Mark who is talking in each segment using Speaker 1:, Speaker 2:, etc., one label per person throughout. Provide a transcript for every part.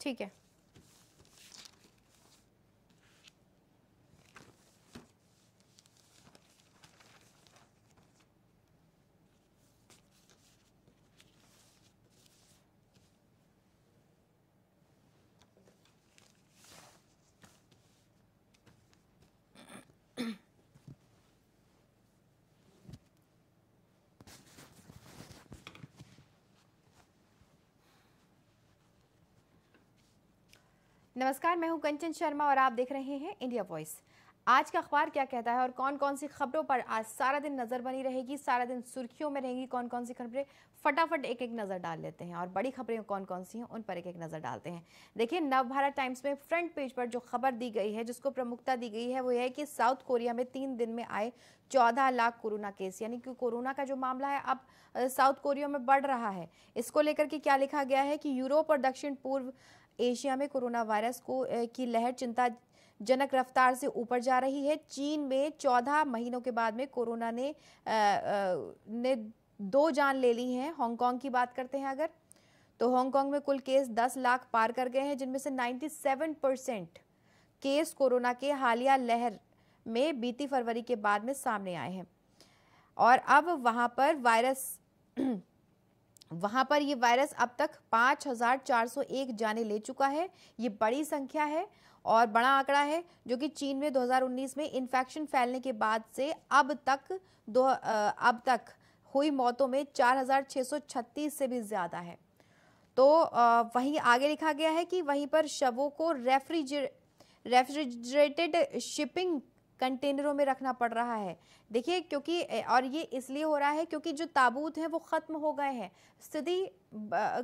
Speaker 1: ठीक है नमस्कार मैं हूं कंचन शर्मा और आप देख रहे हैं इंडिया वॉइस आज का अखबार क्या कहता है और कौन कौन सी खबरों पर आज सारा दिन नजर बनी रहेगी सारा दिन सुर्खियों में रहेगी कौन कौन सी खबरें फटाफट एक एक नज़र डाल लेते हैं और बड़ी खबरें कौन कौन सी हैं उन पर एक एक नज़र डालते हैं देखिए नव भारत टाइम्स में फ्रंट पेज पर जो खबर दी गई है जिसको प्रमुखता दी गई है वो है कि साउथ कोरिया में तीन दिन में आए चौदह लाख कोरोना केस यानी कि कोरोना का जो मामला है अब साउथ कोरिया में बढ़ रहा है इसको लेकर के क्या लिखा गया है कि यूरोप और दक्षिण पूर्व एशिया में कोरोना वायरस को की लहर चिंता जनक रफ्तार से ऊपर जा रही है चीन में चौदह महीनों के बाद में कोरोना ने आ, आ, ने दो जान ले ली हैं हांगकांग की बात करते हैं अगर तो हांगकांग में कुल केस 10 लाख पार कर गए हैं जिनमें से 97 परसेंट केस कोरोना के हालिया लहर में बीती फरवरी के बाद में सामने आए हैं और अब वहां पर वायरस वहां पर ये वायरस अब तक 5,401 जाने ले चुका है ये बड़ी संख्या है और बड़ा आंकड़ा है जो कि चीन में 2019 में इन्फेक्शन फैलने के बाद से अब तक दो अब तक हुई मौतों में 4,636 से भी ज़्यादा है तो वहीं आगे लिखा गया है कि वहीं पर शवों को रेफ्रिजरे रेफ्रिजरेटेड शिपिंग कंटेनरों में रखना पड़ रहा है देखिए क्योंकि और ये इसलिए हो रहा है क्योंकि जो ताबूत हैं वो ख़त्म हो गए हैं स्थिति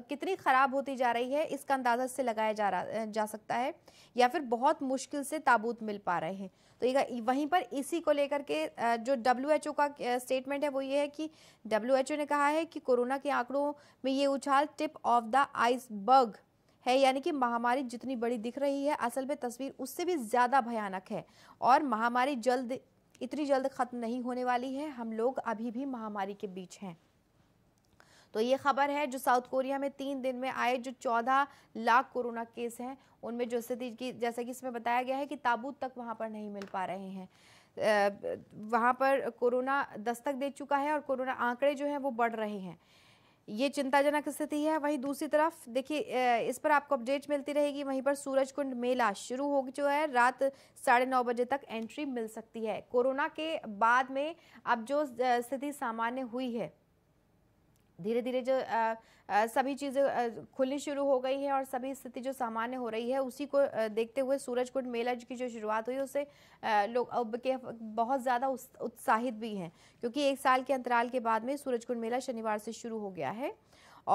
Speaker 1: कितनी ख़राब होती जा रही है इसका अंदाज़ा से लगाया जा रहा जा सकता है या फिर बहुत मुश्किल से ताबूत मिल पा रहे हैं तो वहीं पर इसी को लेकर के जो डब्ल्यू का स्टेटमेंट है वो ये है कि डब्ल्यू ने कहा है कि कोरोना के आंकड़ों में ये उछाल टिप ऑफ द आइसबर्ग है यानी कि महामारी जितनी बड़ी दिख रही है असल में तस्वीर उससे भी ज़्यादा भयानक है और महामारी जल्द इतनी जल्द ख़त्म नहीं होने वाली है हम लोग अभी भी महामारी के बीच हैं तो ये खबर है जो साउथ कोरिया में तीन दिन में आए जो चौदह लाख कोरोना केस हैं उनमें जो स्थिति की जैसा कि इसमें बताया गया है कि ताबूत तक वहाँ पर नहीं मिल पा रहे हैं वहाँ पर कोरोना दस्तक दे चुका है और कोरोना आंकड़े जो हैं वो बढ़ रहे हैं ये चिंताजनक स्थिति है वहीं दूसरी तरफ देखिए इस पर आपको अपडेट मिलती रहेगी वहीं पर सूरज कुंड मेला शुरू हो जो है रात साढ़े नौ बजे तक एंट्री मिल सकती है कोरोना के बाद में अब जो स्थिति सामान्य हुई है धीरे धीरे जो आ, आ, सभी चीज़ें खुलनी शुरू हो गई है और सभी स्थिति जो सामान्य हो रही है उसी को देखते हुए सूरजकुंड मेला की जो शुरुआत हुई उससे लोग अब के बहुत ज़्यादा उत्साहित भी हैं क्योंकि एक साल के अंतराल के बाद में सूरजकुंड मेला शनिवार से शुरू हो गया है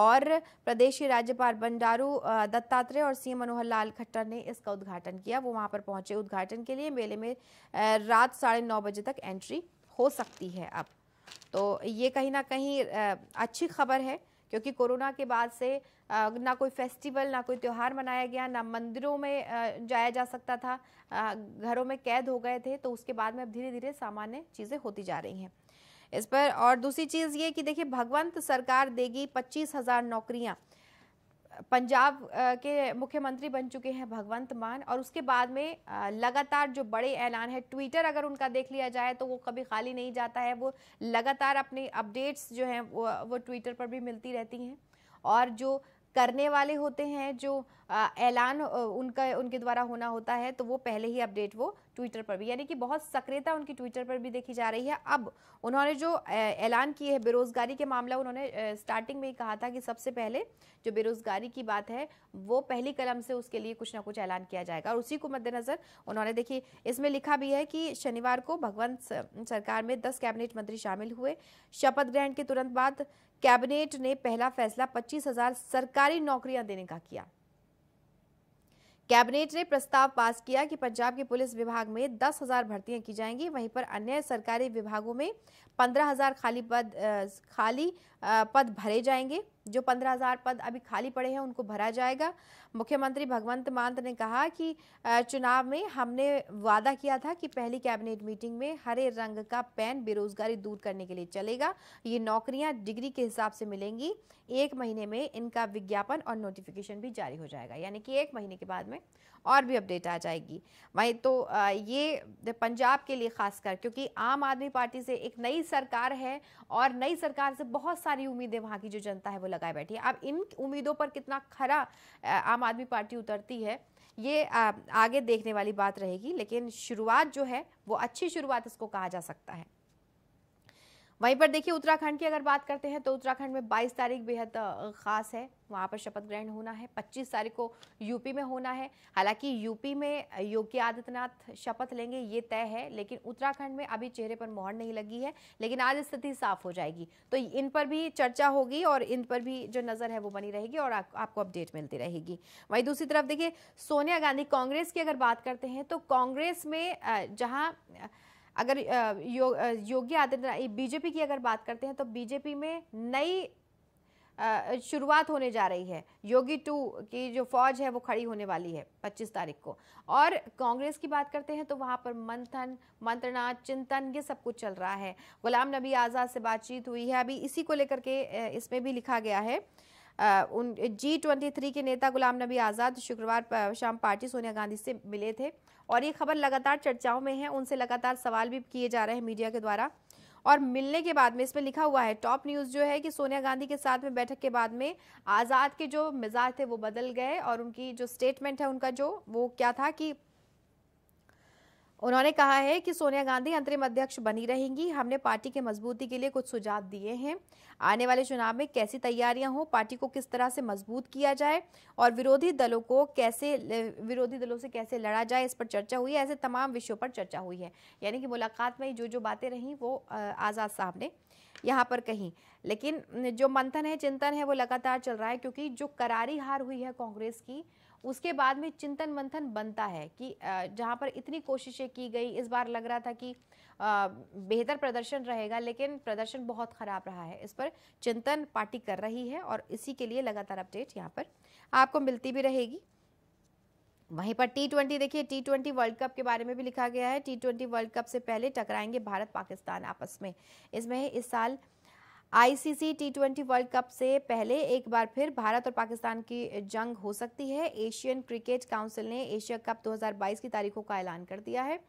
Speaker 1: और प्रदेश के राज्यपाल बंडारू दत्तात्रेय और सीएम मनोहर लाल खट्टर ने इसका उद्घाटन किया वो वहां पर पहुंचे उद्घाटन के लिए मेले में रात साढ़े नौ बजे तक एंट्री हो सकती है अब तो ये कहीं ना कहीं अच्छी खबर है क्योंकि कोरोना के बाद से ना कोई फेस्टिवल ना कोई त्यौहार मनाया गया ना मंदिरों में जाया जा सकता था घरों में कैद हो गए थे तो उसके बाद में अब धीरे धीरे सामान्य चीज़ें होती जा रही हैं इस पर और दूसरी चीज़ ये कि देखिए भगवंत सरकार देगी पच्चीस हज़ार नौकरियाँ पंजाब के मुख्यमंत्री बन चुके हैं भगवंत मान और उसके बाद में लगातार जो बड़े ऐलान है ट्विटर अगर उनका देख लिया जाए तो वो कभी खाली नहीं जाता है वो लगातार अपने अपडेट्स जो हैं वो वो ट्विटर पर भी मिलती रहती हैं और जो करने वाले होते हैं जो ऐलान उनका उनके द्वारा होना होता है तो वो पहले ही अपडेट वो ट्विटर पर भी यानी कि बहुत सक्रियता उनकी ट्विटर पर भी देखी जा रही है अब उन्होंने जो ऐलान किए हैं बेरोजगारी के मामला उन्होंने स्टार्टिंग में ही कहा था कि सबसे पहले जो बेरोजगारी की बात है वो पहली कलम से उसके लिए कुछ ना कुछ ऐलान किया जाएगा और उसी को मद्देनजर उन्होंने देखिए इसमें लिखा भी है कि शनिवार को भगवंत सरकार में दस कैबिनेट मंत्री शामिल हुए शपथ ग्रहण के तुरंत बाद कैबिनेट ने पहला फैसला पच्चीस सरकारी नौकरियां देने का किया कैबिनेट ने प्रस्ताव पास किया कि पंजाब के पुलिस विभाग में दस हजार भर्तियां की जाएंगी वहीं पर अन्य सरकारी विभागों में पंद्रह हजार खाली पद खाली पद भरे जाएंगे जो 15,000 पद अभी खाली पड़े हैं उनको भरा जाएगा मुख्यमंत्री भगवंत मान ने कहा कि चुनाव में हमने वादा किया था कि पहली कैबिनेट मीटिंग में हरे रंग का पैन बेरोजगारी दूर करने के लिए चलेगा ये नौकरियां डिग्री के हिसाब से मिलेंगी एक महीने में इनका विज्ञापन और नोटिफिकेशन भी जारी हो जाएगा यानी कि एक महीने के बाद में और भी अपडेट आ जाएगी वहीं तो ये पंजाब के लिए खासकर क्योंकि आम आदमी पार्टी से एक नई सरकार है और नई सरकार से बहुत सारी उम्मीदें वहाँ की जो जनता है वो लगाए बैठी है अब इन उम्मीदों पर कितना खरा आम आदमी पार्टी उतरती है ये आगे देखने वाली बात रहेगी लेकिन शुरुआत जो है वो अच्छी शुरुआत इसको कहा जा सकता है वहीं पर देखिए उत्तराखंड की अगर बात करते हैं तो उत्तराखंड में 22 तारीख बेहद खास है वहां पर शपथ ग्रहण होना है 25 तारीख को यूपी में होना है हालांकि यूपी में योगी आदित्यनाथ शपथ लेंगे ये तय है लेकिन उत्तराखंड में अभी चेहरे पर मोहर नहीं लगी है लेकिन आज स्थिति साफ हो जाएगी तो इन पर भी चर्चा होगी और इन पर भी जो नज़र है वो बनी रहेगी और आ, आपको अपडेट मिलती रहेगी वहीं दूसरी तरफ देखिए सोनिया गांधी कांग्रेस की अगर बात करते हैं तो कांग्रेस में जहाँ अगर यो, योगी आदित्यनाथ बीजेपी की अगर बात करते हैं तो बीजेपी में नई शुरुआत होने जा रही है योगी टू की जो फौज है वो खड़ी होने वाली है 25 तारीख को और कांग्रेस की बात करते हैं तो वहाँ पर मंथन मंत्रणा चिंतन ये सब कुछ चल रहा है गुलाम नबी आज़ाद से बातचीत हुई है अभी इसी को लेकर के इसमें भी लिखा गया है उन जी ट्वेंटी थ्री के नेता गुलाम नबी आज़ाद शुक्रवार शाम पार्टी सोनिया गांधी से मिले थे और ये खबर लगातार चर्चाओं में है उनसे लगातार सवाल भी किए जा रहे हैं मीडिया के द्वारा और मिलने के बाद में इसमें लिखा हुआ है टॉप न्यूज़ जो है कि सोनिया गांधी के साथ में बैठक के बाद में आज़ाद के जो मिजाज थे वो बदल गए और उनकी जो स्टेटमेंट है उनका जो वो क्या था कि उन्होंने कहा है कि सोनिया गांधी अंतरिम अध्यक्ष बनी रहेंगी हमने पार्टी के मजबूती के लिए कुछ सुझाव दिए हैं आने वाले चुनाव में कैसी तैयारियां हो पार्टी को किस तरह से मजबूत किया जाए और विरोधी दलों को कैसे विरोधी दलों से कैसे लड़ा जाए इस पर चर्चा हुई है ऐसे तमाम विषयों पर चर्चा हुई है यानी कि मुलाकात में जो जो बातें रहीं वो आज़ाद साहब ने यहाँ पर कहीं लेकिन जो मंथन है चिंतन है वो लगातार चल रहा है क्योंकि जो करारी हार हुई है कांग्रेस की उसके बाद में चिंतन मंथन बनता है कि जहाँ पर इतनी कोशिशें की गई इस बार लग रहा था कि बेहतर प्रदर्शन रहेगा लेकिन प्रदर्शन बहुत ख़राब रहा है इस पर चिंतन पार्टी कर रही है और इसी के लिए लगातार अपडेट यहाँ पर आपको मिलती भी रहेगी वहीं पर टी ट्वेंटी देखिए टी ट्वेंटी वर्ल्ड कप के बारे में भी लिखा गया है टी ट्वेंटी वर्ल्ड कप से पहले टकराएंगे भारत पाकिस्तान आपस में इसमें इस साल ICC T twenty world cup से पहले एक बार फिर भारत और पाकिस्तान की जंग हो सकती है एशियन क्रिकेट काउंसिल ने एशिया कप 2022 की तारीखों का ऐलान कर दिया है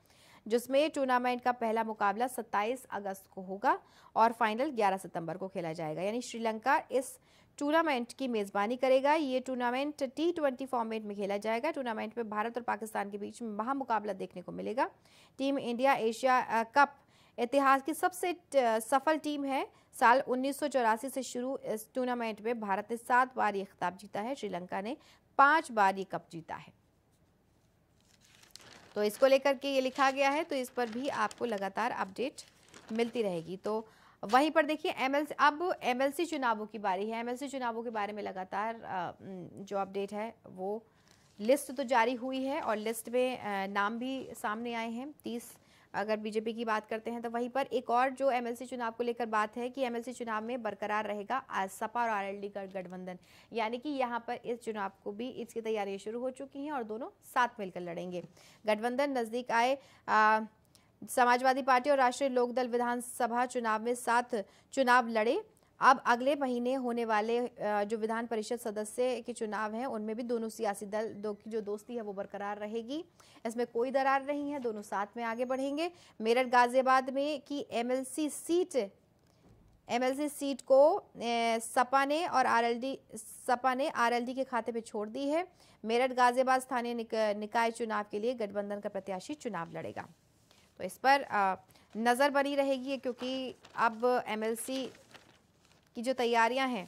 Speaker 1: जिसमें टूर्नामेंट का पहला मुकाबला 27 अगस्त को होगा और फाइनल 11 सितंबर को खेला जाएगा यानी श्रीलंका इस टूर्नामेंट की मेजबानी करेगा ये टूर्नामेंट टी ट्वेंटी फॉर्मेट में खेला जाएगा टूर्नामेंट में भारत और पाकिस्तान के बीच महा मुकाबला देखने को मिलेगा टीम इंडिया एशिया कप इतिहास की सबसे सफल टीम है साल उन्नीस से शुरू इस टूर्नामेंट में भारत ने सात बार ये खिताब जीता है श्रीलंका ने पांच बार ये कप जीता है तो इसको लेकर के ये लिखा गया है तो इस पर भी आपको लगातार अपडेट मिलती रहेगी तो वहीं पर देखिए एम अब एम चुनावों की बारी है एम चुनावों के बारे में लगातार जो अपडेट है वो लिस्ट तो जारी हुई है और लिस्ट में नाम भी सामने आए हैं तीस अगर बीजेपी की बात करते हैं तो वहीं पर एक और जो एमएलसी चुनाव को लेकर बात है कि एमएलसी चुनाव में बरकरार रहेगा सपा और आरएलडी का गठबंधन यानी कि यहाँ पर इस चुनाव को भी इसकी तैयारियां शुरू हो चुकी हैं और दोनों साथ मिलकर लड़ेंगे गठबंधन नजदीक आए समाजवादी पार्टी और राष्ट्रीय लोकदल विधानसभा चुनाव में साथ चुनाव लड़े अब अगले महीने होने वाले जो विधान परिषद सदस्य के चुनाव हैं उनमें भी दोनों सियासी दल दो की जो दोस्ती है वो बरकरार रहेगी इसमें कोई दरार नहीं है दोनों साथ में आगे बढ़ेंगे मेरठ गाजियाबाद में की एमएलसी सीट एमएलसी सीट को सपा ने और आरएलडी सपा ने आरएलडी के खाते पे छोड़ दी है मेरठ गाजियाबाद स्थानीय निक, निकाय चुनाव के लिए गठबंधन का प्रत्याशी चुनाव लड़ेगा तो इस पर नज़र बनी रहेगी क्योंकि अब एमएलसी की जो तैयारियां हैं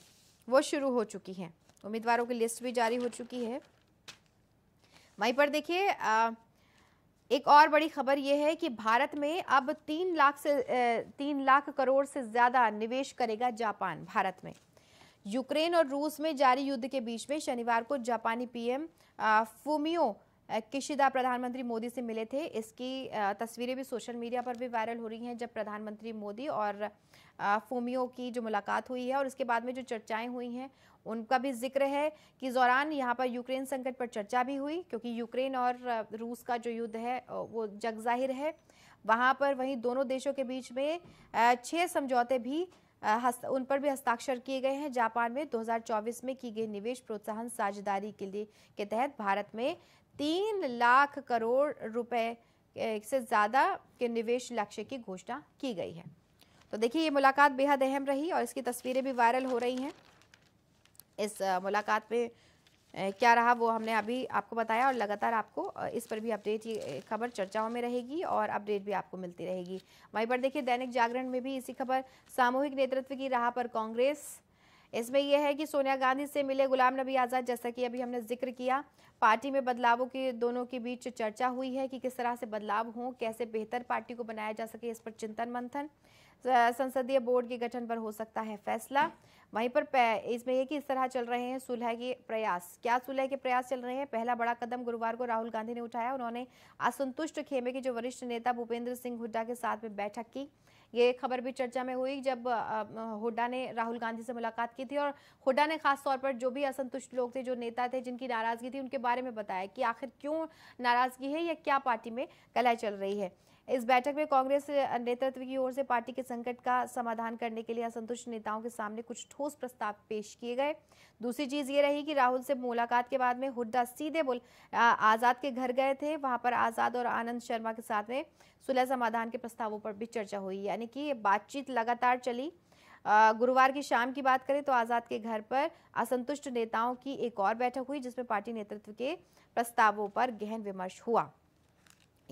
Speaker 1: वो शुरू हो चुकी हैं उम्मीदवारों की लिस्ट भी जारी हो चुकी है वहीं पर देखिए एक और बड़ी खबर यह है कि भारत में अब तीन लाख से तीन लाख करोड़ से ज़्यादा निवेश करेगा जापान भारत में यूक्रेन और रूस में जारी युद्ध के बीच में शनिवार को जापानी पीएम फूमियो किशिदा प्रधानमंत्री मोदी से मिले थे इसकी तस्वीरें भी सोशल मीडिया पर भी वायरल हो रही हैं जब प्रधानमंत्री मोदी और फोमियो की जो मुलाकात हुई है और उसके बाद में जो चर्चाएं हुई हैं उनका भी जिक्र है कि दौरान यहाँ पर यूक्रेन संकट पर चर्चा भी हुई क्योंकि यूक्रेन और रूस का जो युद्ध है वो जग जाहिर है वहाँ पर वहीं दोनों देशों के बीच में छः समझौते भी उन पर भी हस्ताक्षर किए गए हैं जापान में 2024 में की गई निवेश प्रोत्साहन साझेदारी के लिए के तहत भारत में तीन लाख करोड़ रुपए से ज़्यादा के निवेश लक्ष्य की घोषणा की गई है तो देखिए ये मुलाकात बेहद अहम रही और इसकी तस्वीरें भी वायरल हो रही हैं इस मुलाकात में क्या रहा वो हमने अभी आपको बताया और लगातार आपको इस पर भी अपडेट ये खबर चर्चाओं में रहेगी और अपडेट भी आपको मिलती रहेगी वहीं पर देखिए दैनिक जागरण में भी इसी खबर सामूहिक नेतृत्व की राह पर कांग्रेस इसमें यह है कि सोनिया गांधी से मिले गुलाम नबी आज़ाद जैसा कि अभी हमने जिक्र किया पार्टी में बदलावों की दोनों के बीच चर्चा हुई है कि किस तरह से बदलाव हों कैसे बेहतर पार्टी को बनाया जा सके इस पर चिंतन मंथन संसदीय बोर्ड के गठन पर हो सकता है फैसला वहीं पर इसमें यह कि इस तरह चल रहे हैं सुलह के प्रयास क्या सुलह के प्रयास चल रहे हैं पहला बड़ा कदम गुरुवार को राहुल गांधी ने उठाया उन्होंने असंतुष्ट खेमे के जो वरिष्ठ नेता भूपेंद्र सिंह हुड्डा के साथ में बैठक की ये खबर भी चर्चा में हुई जब हुड्डा ने राहुल गांधी से मुलाकात की थी और हुड्डा ने खास तौर पर जो भी असंतुष्ट लोग थे जो नेता थे जिनकी नाराजगी थी उनके बारे में बताया कि आखिर क्यों नाराजगी है या क्या पार्टी में कलह चल रही है इस बैठक में कांग्रेस नेतृत्व की ओर से पार्टी के संकट का समाधान करने के लिए असंतुष्ट नेताओं के सामने कुछ ठोस प्रस्ताव पेश किए गए दूसरी चीज ये रही कि राहुल से मुलाकात के बाद में हुड्डा सीधे बोल आजाद के घर गए थे वहां पर आजाद और आनंद शर्मा के साथ में सुलह समाधान के प्रस्तावों पर भी चर्चा हुई यानी कि बातचीत लगातार चली गुरुवार की शाम की बात करें तो आज़ाद के घर पर असंतुष्ट नेताओं की एक और बैठक हुई जिसमें पार्टी नेतृत्व के प्रस्तावों पर गहन विमर्श हुआ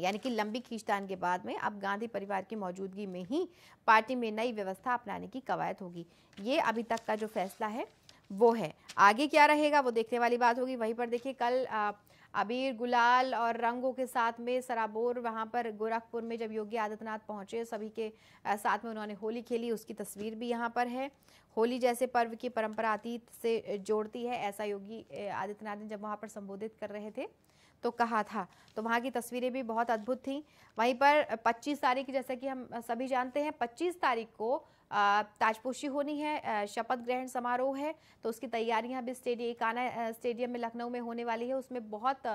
Speaker 1: यानी कि लंबी खींचतान के बाद में अब गांधी परिवार की मौजूदगी में ही पार्टी में नई व्यवस्था अपनाने की कवायद होगी ये अभी तक का जो फैसला है वो है आगे क्या रहेगा वो देखने वाली बात होगी वहीं पर देखिए कल अबीर गुलाल और रंगों के साथ में सराबोर वहां पर गोरखपुर में जब योगी आदित्यनाथ पहुंचे सभी के साथ में उन्होंने होली खेली उसकी तस्वीर भी यहाँ पर है होली जैसे पर्व की परंपरा अतीत से जोड़ती है ऐसा योगी आदित्यनाथ ने जब वहाँ पर संबोधित कर रहे थे तो कहा था तो वहाँ की तस्वीरें भी बहुत अद्भुत थी वहीं पर 25 तारीख जैसा कि हम सभी जानते हैं 25 तारीख को ताजपोशी होनी है शपथ ग्रहण समारोह है तो उसकी तैयारियां अभी स्टेडियम काना स्टेडियम में लखनऊ में होने वाली है उसमें बहुत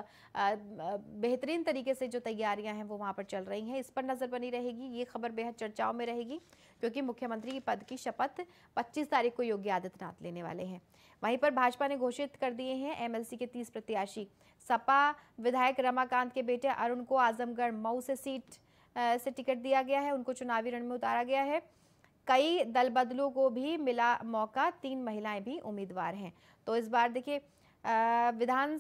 Speaker 1: बेहतरीन तरीके से जो तैयारियां हैं वो वहाँ पर चल रही हैं इस पर नज़र बनी रहेगी ये खबर बेहद चर्चाओं में रहेगी क्योंकि मुख्यमंत्री पद की शपथ पच्चीस तारीख को योगी आदित्यनाथ लेने वाले हैं वहीं पर भाजपा ने घोषित कर दिए हैं एमएलसी के तीस प्रत्याशी सपा विधायक रमाकांत के बेटे अरुण को आजमगढ़ मऊ से सीट से टिकट दिया गया है उनको चुनावी रण में उतारा गया है कई दल बदलों को भी मिला मौका तीन महिलाएं भी उम्मीदवार हैं तो इस बार देखिए विधान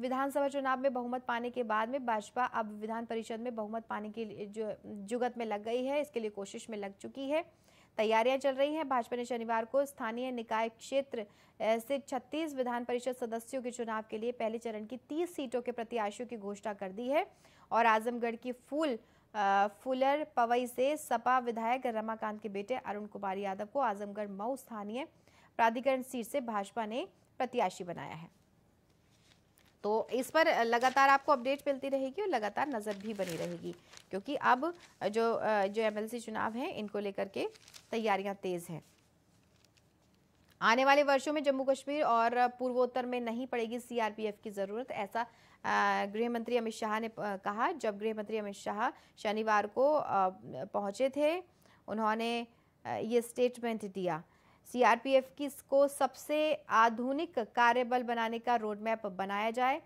Speaker 1: विधानसभा चुनाव में बहुमत पाने के बाद में भाजपा अब विधान परिषद में बहुमत पाने के जो जुगत में लग गई है इसके लिए कोशिश में लग चुकी है तैयारियां चल रही हैं भाजपा ने शनिवार को स्थानीय निकाय क्षेत्र से 36 विधान परिषद सदस्यों के चुनाव के लिए पहले चरण की 30 सीटों के प्रत्याशियों की घोषणा कर दी है और आजमगढ़ की फूल फुलर पवई से सपा विधायक रमाकांत के बेटे अरुण कुमार यादव को आजमगढ़ मऊ स्थानीय प्राधिकरण सीट से भाजपा ने प्रत्याशी बनाया है तो इस पर लगातार आपको अपडेट मिलती रहेगी और लगातार नज़र भी बनी रहेगी क्योंकि अब जो जो एमएलसी चुनाव हैं इनको लेकर के तैयारियां तेज़ हैं आने वाले वर्षों में जम्मू कश्मीर और पूर्वोत्तर में नहीं पड़ेगी सीआरपीएफ की ज़रूरत ऐसा गृह मंत्री अमित शाह ने कहा जब गृह मंत्री अमित शाह शनिवार को पहुंचे थे उन्होंने ये स्टेटमेंट दिया सीआरपीएफ की इसको सबसे आधुनिक कार्यबल बनाने का रोडमैप बनाया जाए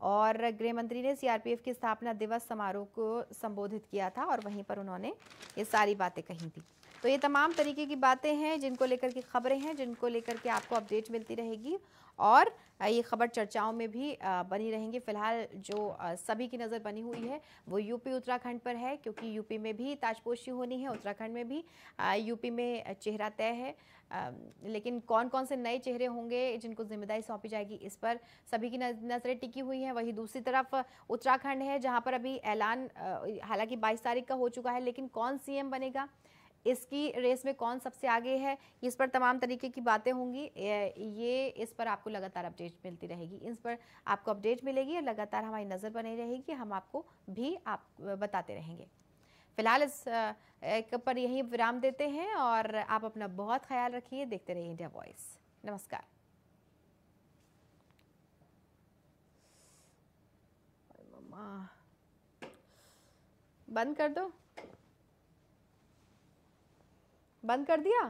Speaker 1: और गृह मंत्री ने सीआरपीएफ की स्थापना दिवस समारोह को संबोधित किया था और वहीं पर उन्होंने ये सारी बातें कही थी तो ये तमाम तरीके की बातें हैं जिनको लेकर के खबरें हैं जिनको लेकर के आपको अपडेट मिलती रहेगी और ये खबर चर्चाओं में भी बनी रहेंगी फिलहाल जो सभी की नज़र बनी हुई है वो यूपी उत्तराखंड पर है क्योंकि यूपी में भी ताजपोशी होनी है उत्तराखंड में भी यूपी में चेहरा तय है लेकिन कौन कौन से नए चेहरे होंगे जिनको जिम्मेदारी सौंपी जाएगी इस पर सभी की नज़रें टिकी हुई हैं वहीं दूसरी तरफ उत्तराखंड है जहाँ पर अभी ऐलान हालांकि बाईस तारीख का हो चुका है लेकिन कौन सी बनेगा इसकी रेस में कौन सबसे आगे है इस पर तमाम तरीके की बातें होंगी ये इस पर आपको लगातार अपडेट मिलती रहेगी इस पर आपको अपडेट मिलेगी और लगातार हमारी नज़र बनी रहेगी हम आपको भी आप बताते रहेंगे फिलहाल इस एक पर यही विराम देते हैं और आप अपना बहुत ख्याल रखिए देखते रहिए इंडिया वॉइस नमस्कार बंद कर दो बंद कर दिया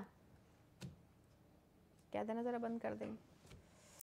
Speaker 1: क्या देना ज़रा बंद कर देंगे